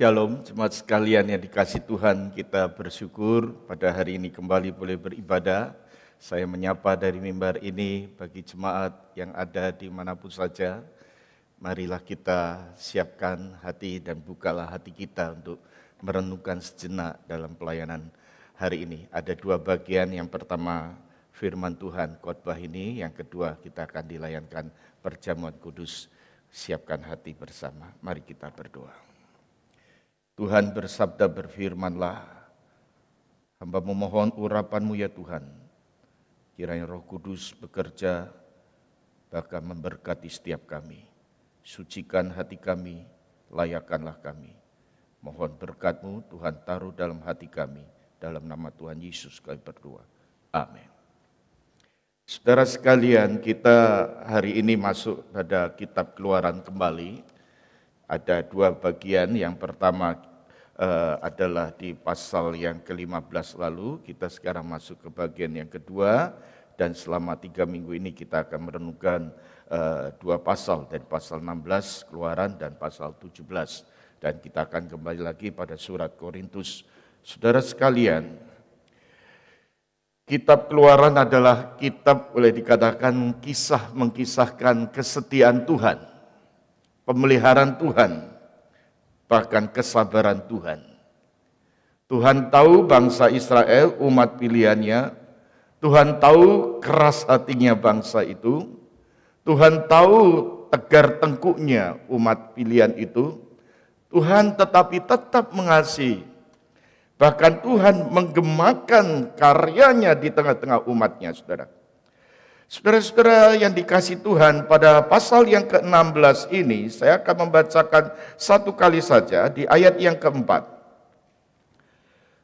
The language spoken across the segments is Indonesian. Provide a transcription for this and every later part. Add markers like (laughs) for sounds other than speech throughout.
Shalom, jemaat sekalian yang dikasih Tuhan, kita bersyukur pada hari ini kembali boleh beribadah. Saya menyapa dari mimbar ini bagi jemaat yang ada di manapun saja. Marilah kita siapkan hati dan bukalah hati kita untuk merenungkan sejenak dalam pelayanan hari ini. Ada dua bagian, yang pertama firman Tuhan khotbah ini, yang kedua kita akan dilayankan perjamuan kudus. Siapkan hati bersama, mari kita berdoa. Tuhan bersabda berfirmanlah, hamba memohon urapanmu ya Tuhan, kiranya roh kudus bekerja bahkan memberkati setiap kami. Sucikan hati kami, layakkanlah kami. Mohon berkatmu Tuhan taruh dalam hati kami, dalam nama Tuhan Yesus kami berdoa. Amin. Saudara sekalian, kita hari ini masuk pada kitab keluaran kembali. Ada dua bagian, yang pertama Eh, adalah di pasal yang ke-15 lalu. Kita sekarang masuk ke bagian yang kedua dan selama tiga minggu ini kita akan merenungkan uh, dua pasal dan pasal 16 keluaran dan pasal 17 dan kita akan kembali lagi pada surat Korintus. Saudara sekalian, kitab keluaran adalah kitab boleh dikatakan kisah mengkisahkan kesetiaan Tuhan, pemeliharaan Tuhan bahkan kesabaran Tuhan. Tuhan tahu bangsa Israel, umat pilihannya. Tuhan tahu keras hatinya bangsa itu. Tuhan tahu tegar tengkuknya umat pilihan itu. Tuhan tetapi tetap mengasihi. Bahkan Tuhan menggemakan karyanya di tengah-tengah umatnya, saudara. Saudara-saudara yang dikasih Tuhan, pada pasal yang ke-16 ini, saya akan membacakan satu kali saja di ayat yang keempat.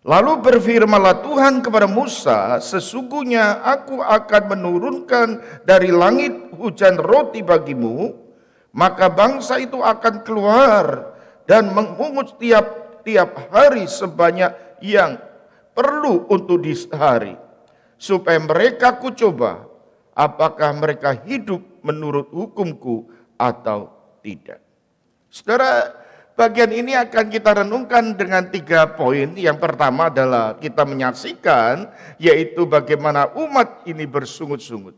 Lalu berfirmanlah Tuhan kepada Musa, sesungguhnya aku akan menurunkan dari langit hujan roti bagimu, maka bangsa itu akan keluar dan mengungut tiap-tiap hari sebanyak yang perlu untuk di sehari, supaya mereka kucoba apakah mereka hidup menurut hukumku atau tidak. Saudara, bagian ini akan kita renungkan dengan tiga poin. Yang pertama adalah kita menyaksikan yaitu bagaimana umat ini bersungut-sungut.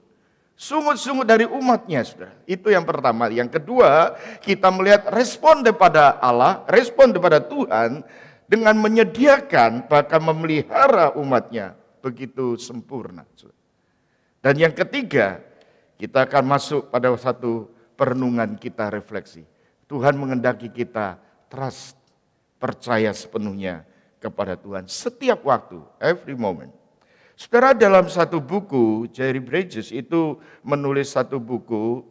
Sungut-sungut dari umatnya, saudara. Itu yang pertama. Yang kedua, kita melihat respon daripada Allah, respon daripada Tuhan dengan menyediakan bahkan memelihara umatnya begitu sempurna. Saudara. Dan yang ketiga, kita akan masuk pada satu perenungan kita refleksi. Tuhan mengendaki kita trust, percaya sepenuhnya kepada Tuhan setiap waktu, every moment. Saudara dalam satu buku, Jerry Bridges itu menulis satu buku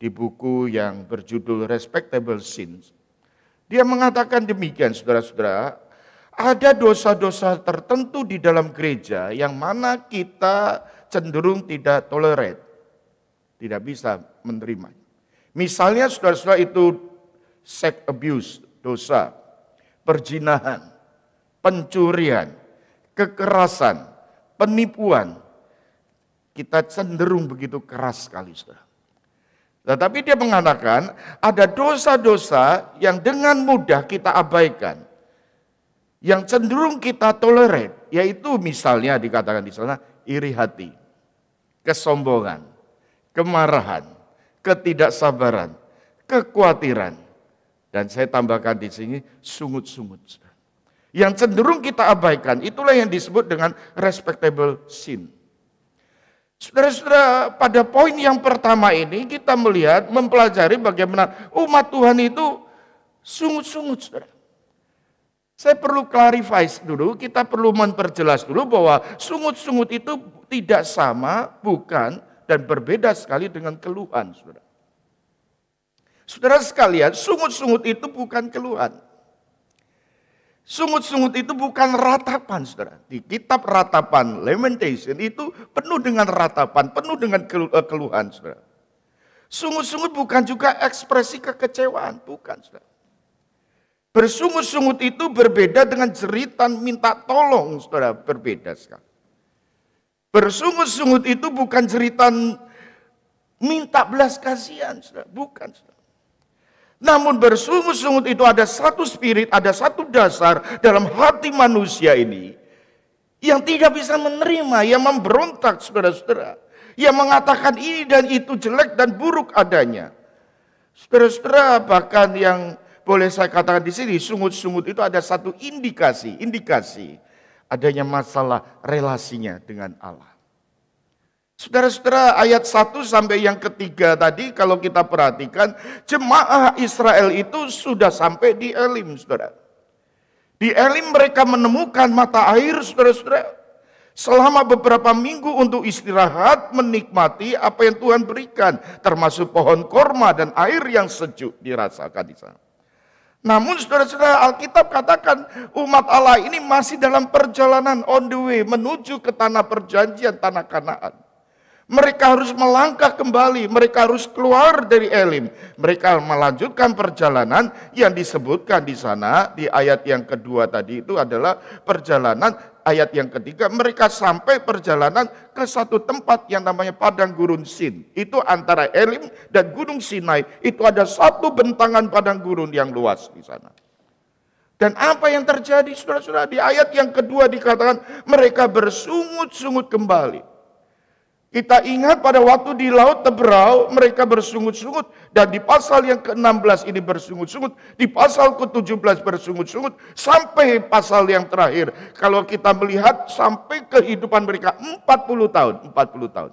di buku yang berjudul Respectable Sins. Dia mengatakan demikian saudara-saudara, ada dosa-dosa tertentu di dalam gereja yang mana kita cenderung tidak toleran, tidak bisa menerima. Misalnya saudara-saudara itu sex abuse, dosa, perjinahan, pencurian, kekerasan, penipuan. Kita cenderung begitu keras sekali, saudara. Tetapi nah, dia mengatakan ada dosa-dosa yang dengan mudah kita abaikan. Yang cenderung kita toleran, yaitu misalnya dikatakan di sana iri hati, kesombongan, kemarahan, ketidaksabaran, kekhawatiran. Dan saya tambahkan di sini sungut-sungut. Yang cenderung kita abaikan, itulah yang disebut dengan respectable sin. Saudara-saudara, pada poin yang pertama ini kita melihat, mempelajari bagaimana umat Tuhan itu sungut-sungut, saudara. Saya perlu clarify dulu, kita perlu memperjelas dulu bahwa sungut-sungut itu tidak sama, bukan, dan berbeda sekali dengan keluhan, saudara. Saudara sekalian, sungut-sungut itu bukan keluhan. Sungut-sungut itu bukan ratapan, saudara. Di kitab ratapan Lamentation itu penuh dengan ratapan, penuh dengan eh, keluhan, saudara. Sungut-sungut bukan juga ekspresi kekecewaan, bukan, saudara. Bersungut-sungut itu berbeda dengan jeritan minta tolong, saudara, berbeda sekali. Bersungut-sungut itu bukan jeritan minta belas kasihan, saudara, bukan. Saudara. Namun bersungut-sungut itu ada satu spirit, ada satu dasar dalam hati manusia ini yang tidak bisa menerima, yang memberontak, saudara-saudara. Yang mengatakan ini dan itu jelek dan buruk adanya. Saudara-saudara, bahkan yang boleh saya katakan di sini sungut-sungut itu ada satu indikasi, indikasi adanya masalah relasinya dengan Allah. Saudara-saudara, ayat 1 sampai yang ketiga tadi kalau kita perhatikan, jemaah Israel itu sudah sampai di Elim, saudara. Di Elim mereka menemukan mata air, saudara-saudara. Selama beberapa minggu untuk istirahat, menikmati apa yang Tuhan berikan, termasuk pohon korma dan air yang sejuk dirasakan di sana. Namun saudara-saudara Alkitab katakan umat Allah ini masih dalam perjalanan on the way menuju ke tanah perjanjian, tanah kanaan. Mereka harus melangkah kembali, mereka harus keluar dari Elim. Mereka melanjutkan perjalanan yang disebutkan di sana di ayat yang kedua tadi itu adalah perjalanan ayat yang ketiga mereka sampai perjalanan ke satu tempat yang namanya padang gurun Sin. Itu antara Elim dan Gunung Sinai itu ada satu bentangan padang gurun yang luas di sana. Dan apa yang terjadi saudara-saudara di ayat yang kedua dikatakan mereka bersungut-sungut kembali. Kita ingat pada waktu di Laut Teberau mereka bersungut-sungut dan di pasal yang ke-16 ini bersungut-sungut, di pasal ke-17 bersungut-sungut sampai pasal yang terakhir. Kalau kita melihat sampai kehidupan mereka 40 tahun, 40 tahun.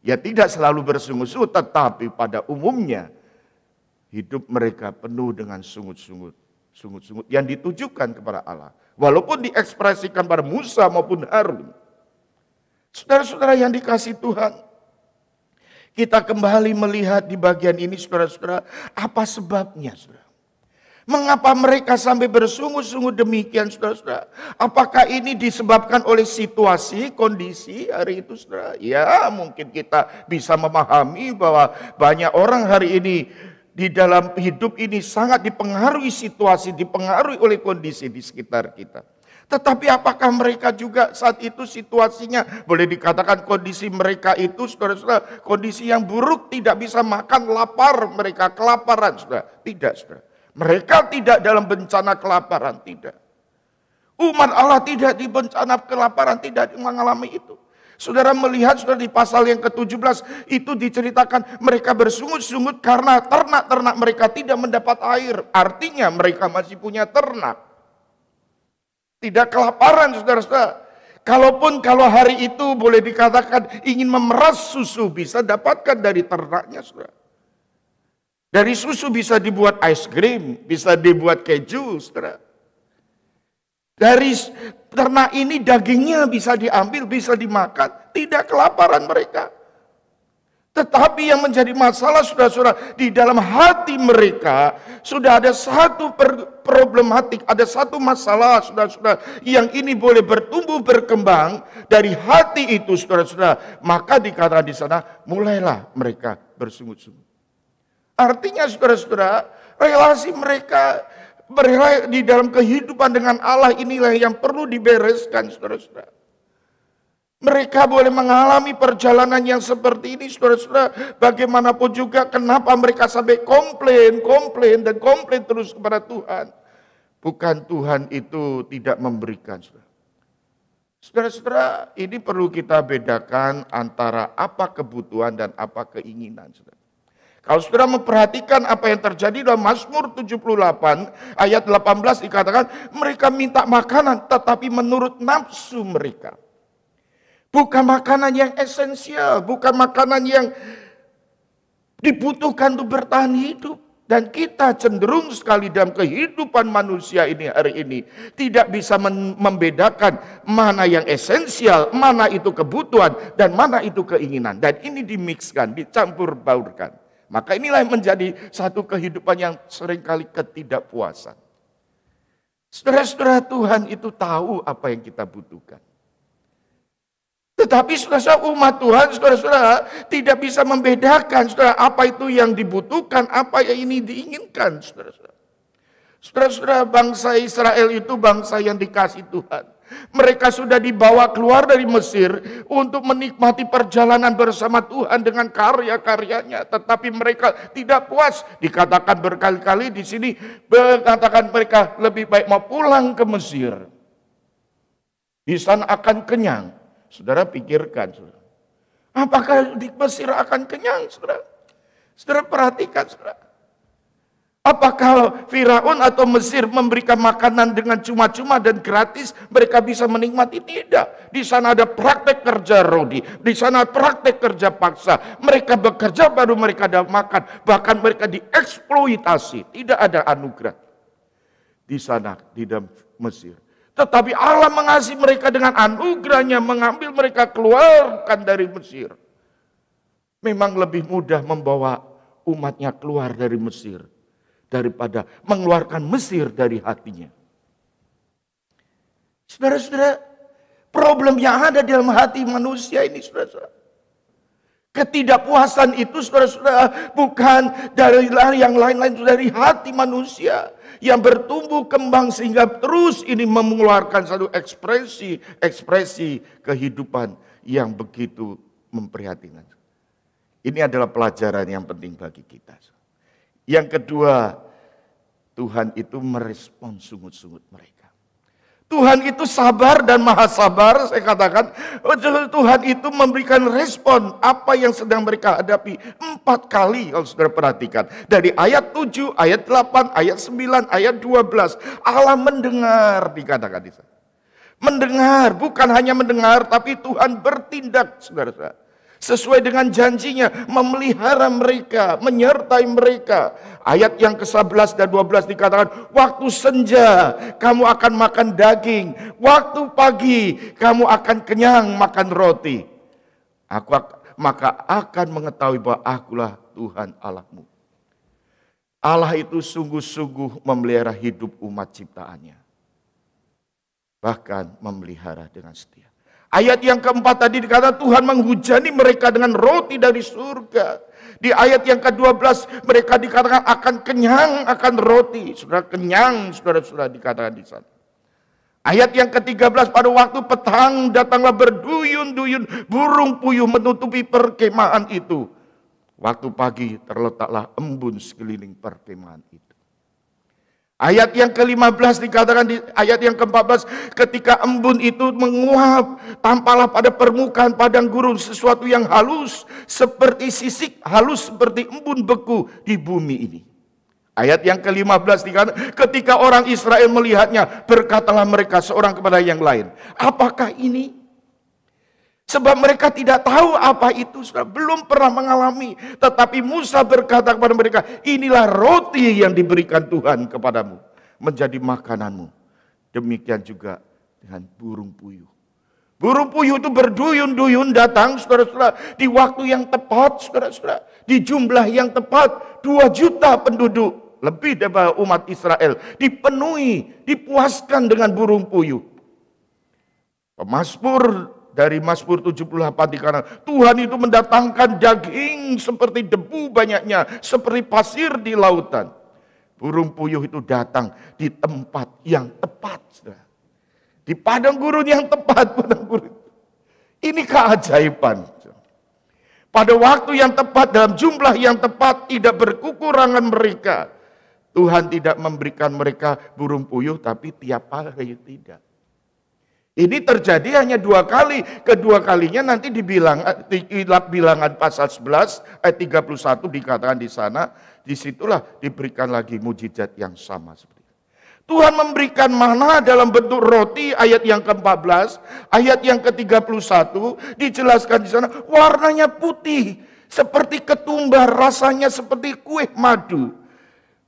Ya tidak selalu bersungut-sungut tetapi pada umumnya hidup mereka penuh dengan sungut-sungut, sungut-sungut yang ditujukan kepada Allah. Walaupun diekspresikan pada Musa maupun Harun, Saudara-saudara yang dikasih Tuhan, kita kembali melihat di bagian ini saudara-saudara, apa sebabnya saudara? Mengapa mereka sampai bersungguh-sungguh demikian saudara-saudara? Apakah ini disebabkan oleh situasi, kondisi hari itu saudara? Ya mungkin kita bisa memahami bahwa banyak orang hari ini di dalam hidup ini sangat dipengaruhi situasi, dipengaruhi oleh kondisi di sekitar kita. Tetapi apakah mereka juga saat itu situasinya boleh dikatakan kondisi mereka itu saudara-saudara kondisi yang buruk tidak bisa makan lapar mereka kelaparan saudara tidak saudara mereka tidak dalam bencana kelaparan tidak umat Allah tidak di bencana kelaparan tidak mengalami itu Saudara melihat saudara di pasal yang ke-17 itu diceritakan mereka bersungut-sungut karena ternak-ternak mereka tidak mendapat air. Artinya mereka masih punya ternak. Tidak kelaparan saudara-saudara. Kalaupun kalau hari itu boleh dikatakan ingin memeras susu bisa dapatkan dari ternaknya saudara. Dari susu bisa dibuat ice cream, bisa dibuat keju saudara. Dari ternak ini dagingnya bisa diambil, bisa dimakan. Tidak kelaparan mereka. Tetapi yang menjadi masalah sudah saudara di dalam hati mereka sudah ada satu problematik, ada satu masalah saudara-saudara yang ini boleh bertumbuh berkembang dari hati itu saudara-saudara. Maka dikatakan di sana mulailah mereka bersungut-sungut. Artinya saudara-saudara relasi mereka berlay di dalam kehidupan dengan Allah inilah yang perlu dibereskan saudara-saudara. Mereka boleh mengalami perjalanan yang seperti ini, saudara-saudara. Bagaimanapun juga, kenapa mereka sampai komplain, komplain, dan komplain terus kepada Tuhan? Bukan Tuhan itu tidak memberikan, saudara. Saudara-saudara, ini perlu kita bedakan antara apa kebutuhan dan apa keinginan, saudara. Kalau saudara memperhatikan apa yang terjadi dalam Mazmur 78 ayat 18 dikatakan mereka minta makanan tetapi menurut nafsu mereka. Bukan makanan yang esensial, bukan makanan yang dibutuhkan untuk bertahan hidup. Dan kita cenderung sekali dalam kehidupan manusia ini hari ini tidak bisa membedakan mana yang esensial, mana itu kebutuhan, dan mana itu keinginan. Dan ini dimixkan, dicampur baurkan. Maka inilah yang menjadi satu kehidupan yang seringkali ketidakpuasan. Saudara-saudara Tuhan itu tahu apa yang kita butuhkan. Tetapi saudara-saudara umat Tuhan, saudara-saudara tidak bisa membedakan saudara apa itu yang dibutuhkan, apa yang ini diinginkan, saudara-saudara. Saudara-saudara bangsa Israel itu bangsa yang dikasih Tuhan. Mereka sudah dibawa keluar dari Mesir untuk menikmati perjalanan bersama Tuhan dengan karya-karyanya, tetapi mereka tidak puas. Dikatakan berkali-kali di sini, berkatakan mereka lebih baik mau pulang ke Mesir. Di sana akan kenyang. Saudara pikirkan, saudara. Apakah di Mesir akan kenyang, saudara? Saudara perhatikan, saudara. Apakah Firaun atau Mesir memberikan makanan dengan cuma-cuma dan gratis, mereka bisa menikmati? Tidak. Di sana ada praktek kerja rodi, di sana praktek kerja paksa. Mereka bekerja baru mereka ada makan, bahkan mereka dieksploitasi. Tidak ada anugerah. Di sana, di dalam Mesir, tetapi Allah mengasihi mereka dengan anugerahnya mengambil mereka keluarkan dari Mesir. Memang lebih mudah membawa umatnya keluar dari Mesir daripada mengeluarkan Mesir dari hatinya. Saudara-saudara, problem yang ada dalam hati manusia ini saudara-saudara Ketidakpuasan itu saudara-saudara bukan dari yang lain-lain dari hati manusia yang bertumbuh kembang sehingga terus ini mengeluarkan satu ekspresi ekspresi kehidupan yang begitu memprihatinkan. Ini adalah pelajaran yang penting bagi kita. Yang kedua, Tuhan itu merespon sungut-sungut mereka. Tuhan itu sabar dan maha sabar, saya katakan. Tuhan itu memberikan respon apa yang sedang mereka hadapi. Empat kali kalau saudara perhatikan. Dari ayat 7, ayat 8, ayat 9, ayat 12. Allah mendengar dikatakan di sana. Mendengar, bukan hanya mendengar, tapi Tuhan bertindak, saudara-saudara sesuai dengan janjinya memelihara mereka, menyertai mereka. Ayat yang ke-11 dan 12 dikatakan, waktu senja kamu akan makan daging, waktu pagi kamu akan kenyang makan roti. Aku maka akan mengetahui bahwa akulah Tuhan Allahmu. Allah itu sungguh-sungguh memelihara hidup umat ciptaannya. Bahkan memelihara dengan setia. Ayat yang keempat tadi dikata Tuhan menghujani mereka dengan roti dari surga. Di ayat yang ke-12 mereka dikatakan akan kenyang akan roti. Sudah kenyang, saudara-saudara dikatakan di sana. Ayat yang ke-13 pada waktu petang datanglah berduyun-duyun burung puyuh menutupi perkemahan itu. Waktu pagi terletaklah embun sekeliling perkemahan itu. Ayat yang ke-15 dikatakan di ayat yang ke-14 ketika embun itu menguap tampalah pada permukaan padang gurun sesuatu yang halus seperti sisik halus seperti embun beku di bumi ini. Ayat yang ke-15 dikatakan ketika orang Israel melihatnya berkatalah mereka seorang kepada yang lain, apakah ini Sebab mereka tidak tahu apa itu, sudah belum pernah mengalami. Tetapi Musa berkata kepada mereka, inilah roti yang diberikan Tuhan kepadamu. Menjadi makananmu. Demikian juga dengan burung puyuh. Burung puyuh itu berduyun-duyun datang, saudara-saudara, di waktu yang tepat, saudara-saudara, di jumlah yang tepat, dua juta penduduk lebih daripada umat Israel dipenuhi, dipuaskan dengan burung puyuh. Pemasmur dari Mazmur 78 kanan. Tuhan itu mendatangkan daging seperti debu banyaknya, seperti pasir di lautan. Burung puyuh itu datang di tempat yang tepat. Di padang gurun yang tepat, (laughs) padang gurun. Ini keajaiban. Pada waktu yang tepat, dalam jumlah yang tepat, tidak berkukurangan mereka. Tuhan tidak memberikan mereka burung puyuh, tapi tiap hari tidak. Ini terjadi hanya dua kali. Kedua kalinya nanti dibilang eh, bilangan pasal 11 ayat 31 dikatakan di sana, disitulah diberikan lagi mujizat yang sama seperti itu. Tuhan memberikan mana dalam bentuk roti ayat yang ke-14, ayat yang ke-31 dijelaskan di sana warnanya putih seperti ketumbar, rasanya seperti kue madu.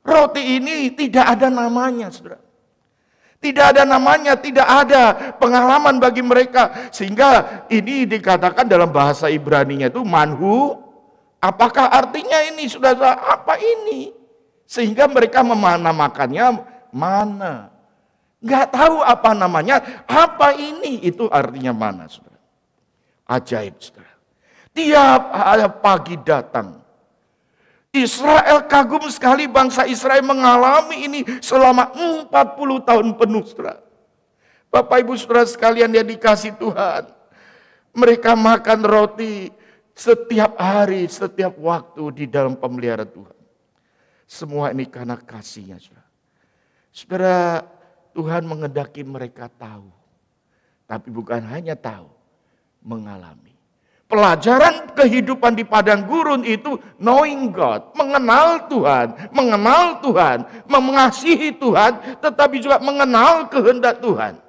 Roti ini tidak ada namanya, Saudara. Tidak ada namanya, tidak ada pengalaman bagi mereka. Sehingga ini dikatakan dalam bahasa Ibraninya itu manhu. Apakah artinya ini sudah apa ini? Sehingga mereka memanamakannya mana? Enggak tahu apa namanya, apa ini? Itu artinya mana, saudara? Ajaib, saudara. Tiap pagi datang, Israel kagum sekali bangsa Israel mengalami ini selama 40 tahun penuh saudara. Bapak ibu saudara sekalian yang dikasih Tuhan. Mereka makan roti setiap hari, setiap waktu di dalam pemeliharaan Tuhan. Semua ini karena kasihnya saudara. Saudara, Tuhan mengedaki mereka tahu. Tapi bukan hanya tahu, mengalami. Pelajaran kehidupan di padang gurun itu knowing God, mengenal Tuhan, mengenal Tuhan, mengasihi Tuhan, tetapi juga mengenal kehendak Tuhan.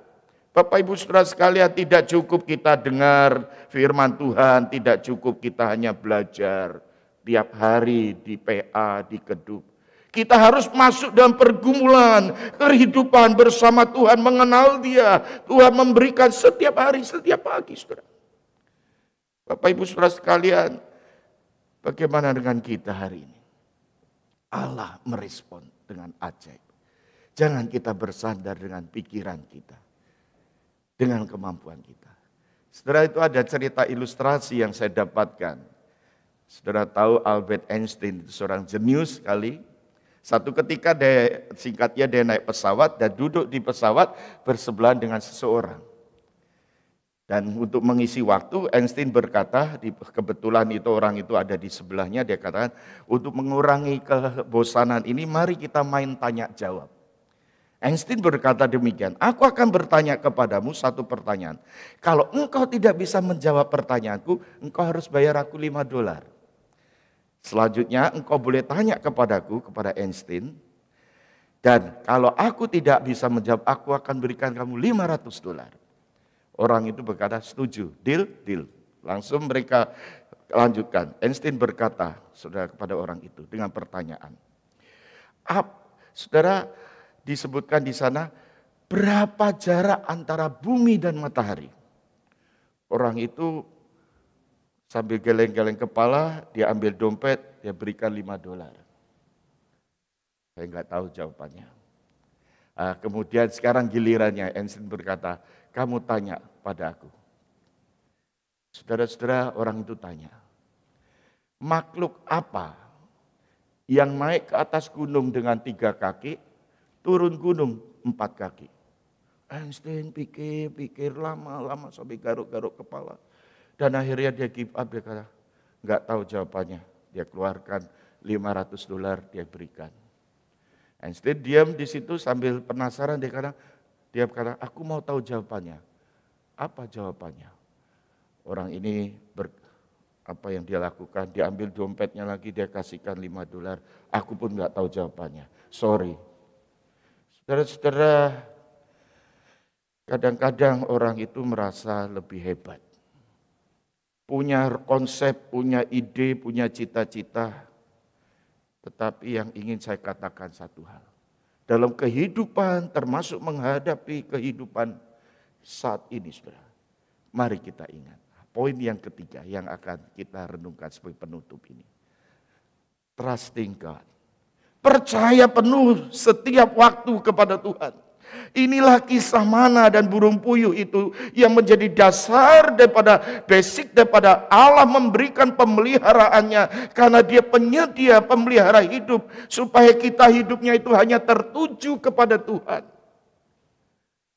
Bapak Ibu Saudara sekalian, tidak cukup kita dengar firman Tuhan, tidak cukup kita hanya belajar tiap hari di PA, di Kedub. Kita harus masuk dalam pergumulan kehidupan bersama Tuhan, mengenal Dia. Tuhan memberikan setiap hari, setiap pagi, saudara. Bapak Ibu Saudara sekalian, bagaimana dengan kita hari ini? Allah merespon dengan ajaib. Jangan kita bersandar dengan pikiran kita, dengan kemampuan kita. Setelah itu ada cerita ilustrasi yang saya dapatkan. Saudara tahu Albert Einstein itu seorang jenius sekali. Satu ketika dia, singkatnya dia naik pesawat dan duduk di pesawat bersebelahan dengan seseorang. Dan untuk mengisi waktu, Einstein berkata, di, kebetulan itu orang itu ada di sebelahnya, dia katakan, untuk mengurangi kebosanan ini, mari kita main tanya jawab. Einstein berkata demikian, aku akan bertanya kepadamu satu pertanyaan. Kalau engkau tidak bisa menjawab pertanyaanku, engkau harus bayar aku 5 dolar. Selanjutnya engkau boleh tanya kepadaku, kepada Einstein, dan kalau aku tidak bisa menjawab, aku akan berikan kamu 500 dolar. Orang itu berkata setuju, deal, deal. Langsung mereka lanjutkan. Einstein berkata saudara kepada orang itu dengan pertanyaan. Ap, saudara disebutkan di sana berapa jarak antara bumi dan matahari. Orang itu sambil geleng-geleng kepala, dia ambil dompet, dia berikan 5 dolar. Saya nggak tahu jawabannya. Ah, kemudian sekarang gilirannya, Einstein berkata, kamu tanya pada aku. Saudara-saudara, orang itu tanya, makhluk apa yang naik ke atas gunung dengan tiga kaki, turun gunung empat kaki? Einstein pikir, pikir lama-lama sampai garuk-garuk kepala. Dan akhirnya dia give up, dia kata, nggak tahu jawabannya. Dia keluarkan 500 dolar, dia berikan. Einstein diam di situ sambil penasaran, dia kata, dia berkata, aku mau tahu jawabannya. Apa jawabannya? Orang ini ber, apa yang dia lakukan, diambil dompetnya lagi, dia kasihkan 5 dolar. Aku pun nggak tahu jawabannya. Sorry. Saudara-saudara, kadang-kadang orang itu merasa lebih hebat. Punya konsep, punya ide, punya cita-cita. Tetapi yang ingin saya katakan satu hal dalam kehidupan termasuk menghadapi kehidupan saat ini saudara. Mari kita ingat poin yang ketiga yang akan kita renungkan sebagai penutup ini. Trusting God. Percaya penuh setiap waktu kepada Tuhan. Inilah kisah mana dan burung puyuh itu yang menjadi dasar daripada basic daripada Allah memberikan pemeliharaannya karena dia penyedia pemelihara hidup supaya kita hidupnya itu hanya tertuju kepada Tuhan.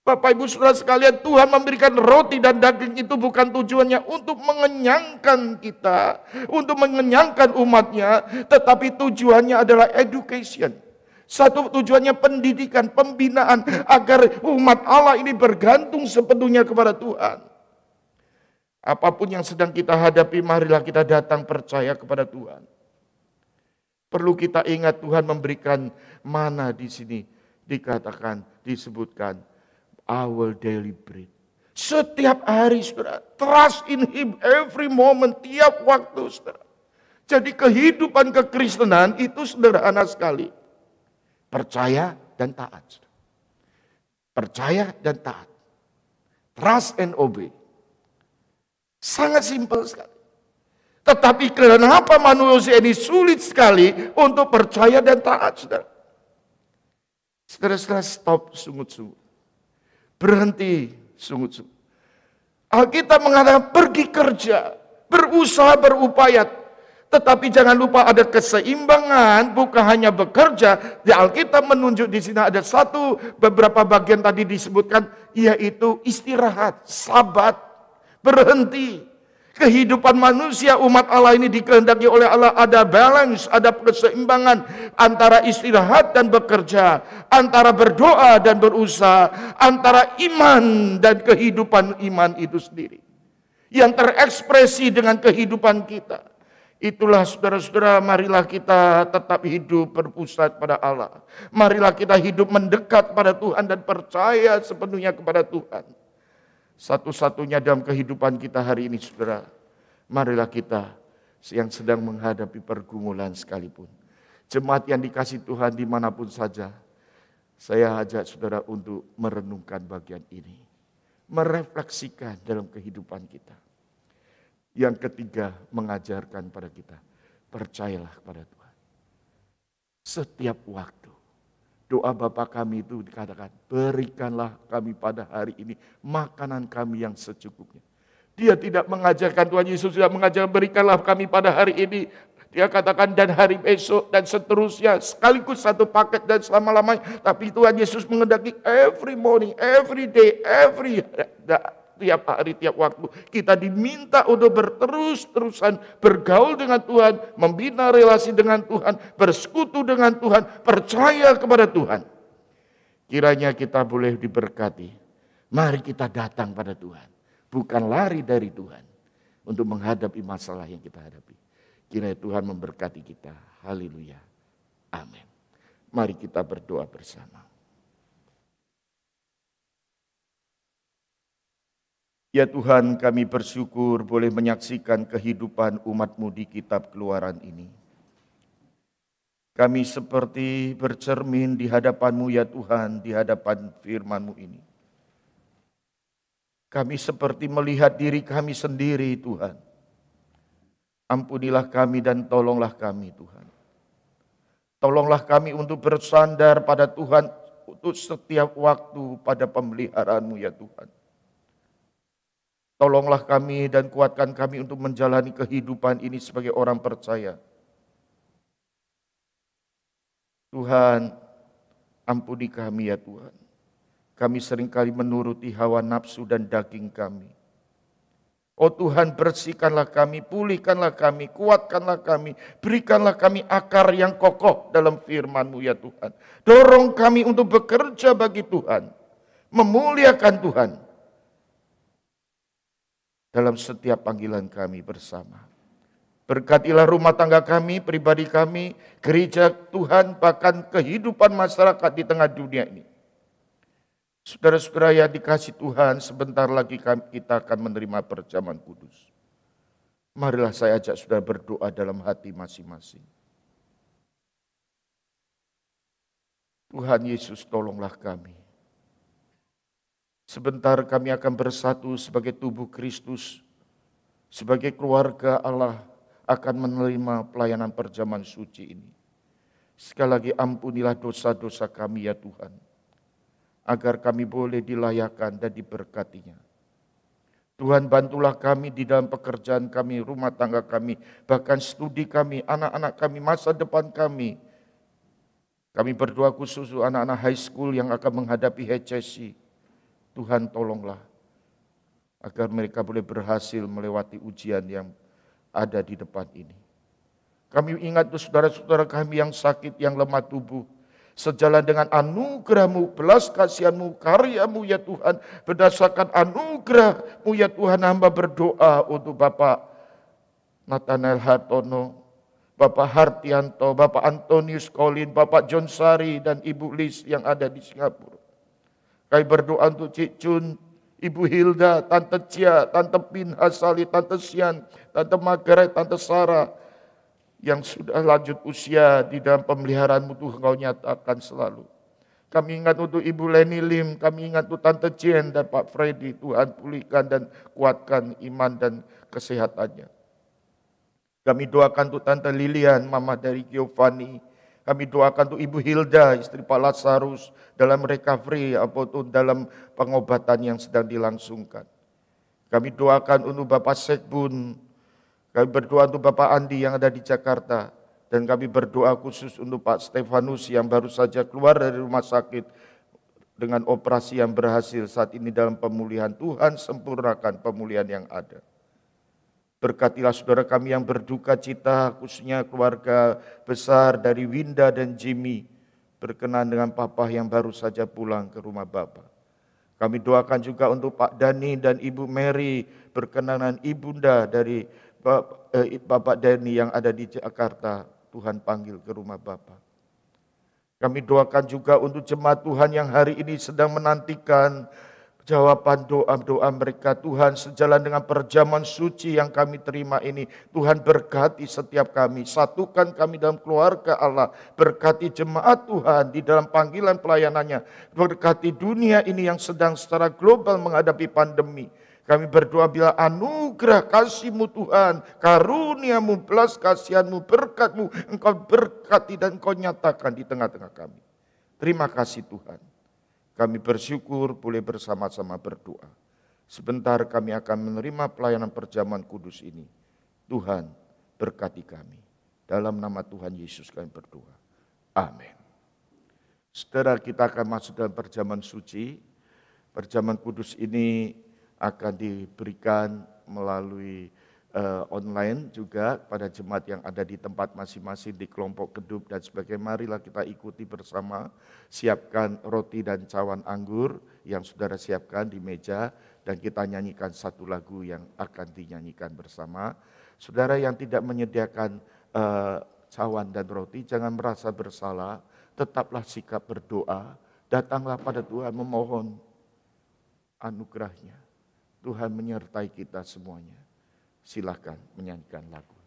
Bapak Ibu Saudara sekalian, Tuhan memberikan roti dan daging itu bukan tujuannya untuk mengenyangkan kita, untuk mengenyangkan umatnya, tetapi tujuannya adalah education satu tujuannya pendidikan, pembinaan agar umat Allah ini bergantung sepenuhnya kepada Tuhan. Apapun yang sedang kita hadapi, marilah kita datang percaya kepada Tuhan. Perlu kita ingat Tuhan memberikan mana di sini dikatakan, disebutkan our daily bread. Setiap hari saudara, trust in him every moment, tiap waktu saudara. Jadi kehidupan kekristenan itu sederhana sekali. Percaya dan taat. Percaya dan taat. Trust and obey. Sangat simpel sekali. Tetapi kenapa manusia ini sulit sekali untuk percaya dan taat, sudah. Saudara-saudara stop sungut-sungut. Berhenti sungut-sungut. Alkitab mengatakan pergi kerja, berusaha, berupaya, tetapi jangan lupa ada keseimbangan, bukan hanya bekerja. Di Alkitab menunjuk di sini ada satu beberapa bagian tadi disebutkan, yaitu istirahat, sabat, berhenti. Kehidupan manusia umat Allah ini dikehendaki oleh Allah ada balance, ada keseimbangan antara istirahat dan bekerja, antara berdoa dan berusaha, antara iman dan kehidupan iman itu sendiri. Yang terekspresi dengan kehidupan kita. Itulah saudara-saudara, marilah kita tetap hidup berpusat pada Allah. Marilah kita hidup mendekat pada Tuhan dan percaya sepenuhnya kepada Tuhan. Satu-satunya dalam kehidupan kita hari ini saudara, marilah kita yang sedang menghadapi pergumulan sekalipun. Jemaat yang dikasih Tuhan dimanapun saja, saya ajak saudara untuk merenungkan bagian ini. Merefleksikan dalam kehidupan kita. Yang ketiga mengajarkan pada kita, percayalah kepada Tuhan. Setiap waktu, doa Bapa kami itu dikatakan, berikanlah kami pada hari ini makanan kami yang secukupnya. Dia tidak mengajarkan Tuhan Yesus tidak mengajarkan berikanlah kami pada hari ini dia katakan dan hari besok dan seterusnya sekaligus satu paket dan selama-lamanya. Tapi Tuhan Yesus mengendaki every morning, every day, every nah, tiap hari, tiap waktu. Kita diminta untuk berterus-terusan bergaul dengan Tuhan, membina relasi dengan Tuhan, bersekutu dengan Tuhan, percaya kepada Tuhan. Kiranya kita boleh diberkati. Mari kita datang pada Tuhan. Bukan lari dari Tuhan. Untuk menghadapi masalah yang kita hadapi. Kiranya Tuhan memberkati kita. Haleluya. Amin. Mari kita berdoa bersama. Ya Tuhan kami bersyukur boleh menyaksikan kehidupan umatmu di kitab keluaran ini. Kami seperti bercermin di hadapanmu ya Tuhan, di hadapan firmanmu ini. Kami seperti melihat diri kami sendiri Tuhan. Ampunilah kami dan tolonglah kami Tuhan. Tolonglah kami untuk bersandar pada Tuhan untuk setiap waktu pada pemeliharaanmu ya Tuhan Tolonglah kami dan kuatkan kami untuk menjalani kehidupan ini sebagai orang percaya. Tuhan, ampuni kami ya Tuhan. Kami seringkali menuruti hawa nafsu dan daging kami. Oh Tuhan, bersihkanlah kami, pulihkanlah kami, kuatkanlah kami, berikanlah kami akar yang kokoh dalam firman-Mu ya Tuhan. Dorong kami untuk bekerja bagi Tuhan, memuliakan Tuhan dalam setiap panggilan kami bersama. Berkatilah rumah tangga kami, pribadi kami, gereja Tuhan, bahkan kehidupan masyarakat di tengah dunia ini. Saudara-saudara yang dikasih Tuhan, sebentar lagi kita akan menerima perjamuan kudus. Marilah saya ajak saudara berdoa dalam hati masing-masing. Tuhan Yesus tolonglah kami Sebentar kami akan bersatu sebagai tubuh Kristus, sebagai keluarga Allah akan menerima pelayanan perjaman suci ini. Sekali lagi ampunilah dosa-dosa kami ya Tuhan, agar kami boleh dilayakan dan diberkatinya. Tuhan bantulah kami di dalam pekerjaan kami, rumah tangga kami, bahkan studi kami, anak-anak kami, masa depan kami. Kami berdoa khusus untuk anak-anak high school yang akan menghadapi HCC. Tuhan tolonglah agar mereka boleh berhasil melewati ujian yang ada di depan ini. Kami ingat saudara-saudara kami yang sakit, yang lemah tubuh, sejalan dengan anugerahmu, belas kasihanmu, karyamu ya Tuhan. Berdasarkan anugerahmu ya Tuhan hamba berdoa untuk Bapak Nathanael Hartono, Bapak Hartianto, Bapak Antonius Colin, Bapak John Sari dan Ibu Liz yang ada di Singapura. Kami berdoa untuk Cik Jun, Ibu Hilda, Tante Cia, Tante Pin, Hasali, Tante Sian, Tante Margaret, Tante Sarah, yang sudah lanjut usia di dalam pemeliharaan Tuhan engkau nyatakan selalu. Kami ingat untuk Ibu Leni Lim, kami ingat untuk Tante Cien dan Pak Freddy, Tuhan pulihkan dan kuatkan iman dan kesehatannya. Kami doakan untuk Tante Lilian, Mama dari Giovanni, kami doakan untuk Ibu Hilda, istri Pak Lazarus, dalam recovery atau dalam pengobatan yang sedang dilangsungkan. Kami doakan untuk Bapak Sekbun, kami berdoa untuk Bapak Andi yang ada di Jakarta, dan kami berdoa khusus untuk Pak Stefanus yang baru saja keluar dari rumah sakit dengan operasi yang berhasil saat ini dalam pemulihan. Tuhan sempurnakan pemulihan yang ada. Berkatilah saudara kami yang berduka cita, khususnya keluarga besar dari Winda dan Jimmy, berkenan dengan papa yang baru saja pulang ke rumah Bapak. Kami doakan juga untuk Pak Dani dan Ibu Mary berkenanan ibunda dari eh, Bapak Dani yang ada di Jakarta. Tuhan panggil ke rumah Bapak. Kami doakan juga untuk jemaat Tuhan yang hari ini sedang menantikan jawaban doa-doa mereka. Tuhan sejalan dengan perjamuan suci yang kami terima ini. Tuhan berkati setiap kami. Satukan kami dalam keluarga Allah. Berkati jemaat Tuhan di dalam panggilan pelayanannya. Berkati dunia ini yang sedang secara global menghadapi pandemi. Kami berdoa bila anugerah kasihmu Tuhan, karuniamu, belas kasihanmu, berkatmu, engkau berkati dan engkau nyatakan di tengah-tengah kami. Terima kasih Tuhan. Kami bersyukur boleh bersama-sama berdoa. Sebentar kami akan menerima pelayanan perjamuan kudus ini. Tuhan berkati kami. Dalam nama Tuhan Yesus kami berdoa. Amin. Setelah kita akan masuk dalam perjamuan suci. Perjamuan kudus ini akan diberikan melalui uh, online juga pada jemaat yang ada di tempat masing-masing di kelompok kedub dan sebagainya. Marilah kita ikuti bersama, siapkan roti dan cawan anggur yang saudara siapkan di meja dan kita nyanyikan satu lagu yang akan dinyanyikan bersama. Saudara yang tidak menyediakan uh, cawan dan roti jangan merasa bersalah, tetaplah sikap berdoa, datanglah pada Tuhan memohon anugerahnya. Tuhan menyertai kita semuanya silahkan menyanyikan lagu.